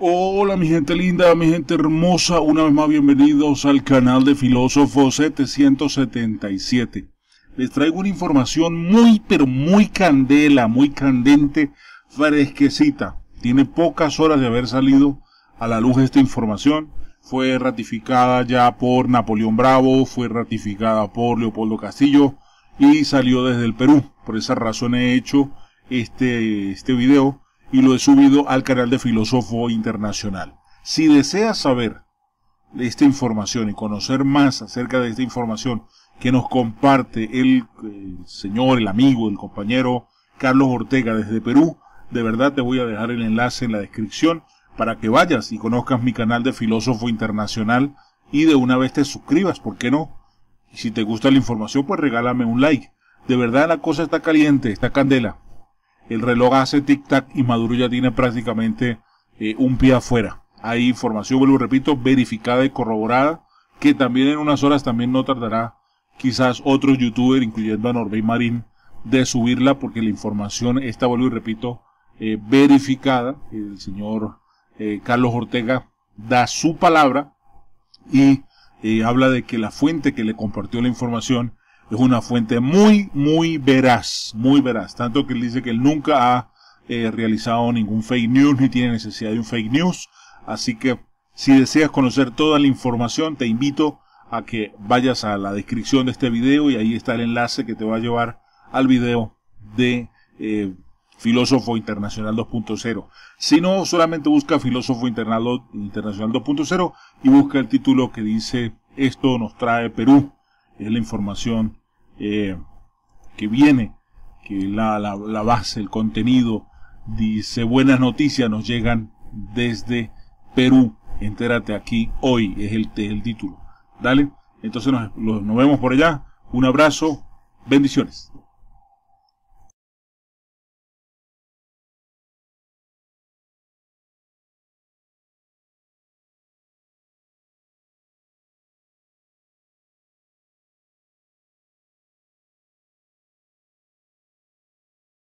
Hola mi gente linda, mi gente hermosa, una vez más bienvenidos al canal de Filósofo 777. Les traigo una información muy pero muy candela, muy candente, fresquecita. Tiene pocas horas de haber salido a la luz esta información. Fue ratificada ya por Napoleón Bravo, fue ratificada por Leopoldo Castillo y salió desde el Perú. Por esa razón he hecho este, este video y lo he subido al canal de Filósofo Internacional. Si deseas saber de esta información y conocer más acerca de esta información que nos comparte el, el eh, señor, el amigo, el compañero Carlos Ortega desde Perú, de verdad te voy a dejar el enlace en la descripción para que vayas y conozcas mi canal de Filósofo Internacional y de una vez te suscribas, ¿por qué no? Y si te gusta la información, pues regálame un like. De verdad la cosa está caliente, está candela el reloj hace tic-tac y Maduro ya tiene prácticamente eh, un pie afuera. Hay información, vuelvo repito, verificada y corroborada, que también en unas horas también no tardará quizás otros youtuber, incluyendo a Norbey Marín, de subirla, porque la información está, vuelvo y repito, eh, verificada. El señor eh, Carlos Ortega da su palabra y habla de que la fuente que le compartió la información es una fuente muy, muy veraz, muy veraz. Tanto que él dice que él nunca ha eh, realizado ningún fake news ni tiene necesidad de un fake news. Así que si deseas conocer toda la información, te invito a que vayas a la descripción de este video y ahí está el enlace que te va a llevar al video de eh, Filósofo Internacional 2.0. Si no, solamente busca Filósofo Internacional 2.0 y busca el título que dice Esto nos trae Perú es la información eh, que viene, que la, base, el contenido, dice buenas noticias nos llegan desde Perú, entérate aquí hoy, es el, el título. Dale, entonces nos, nos vemos por allá, un abrazo, bendiciones.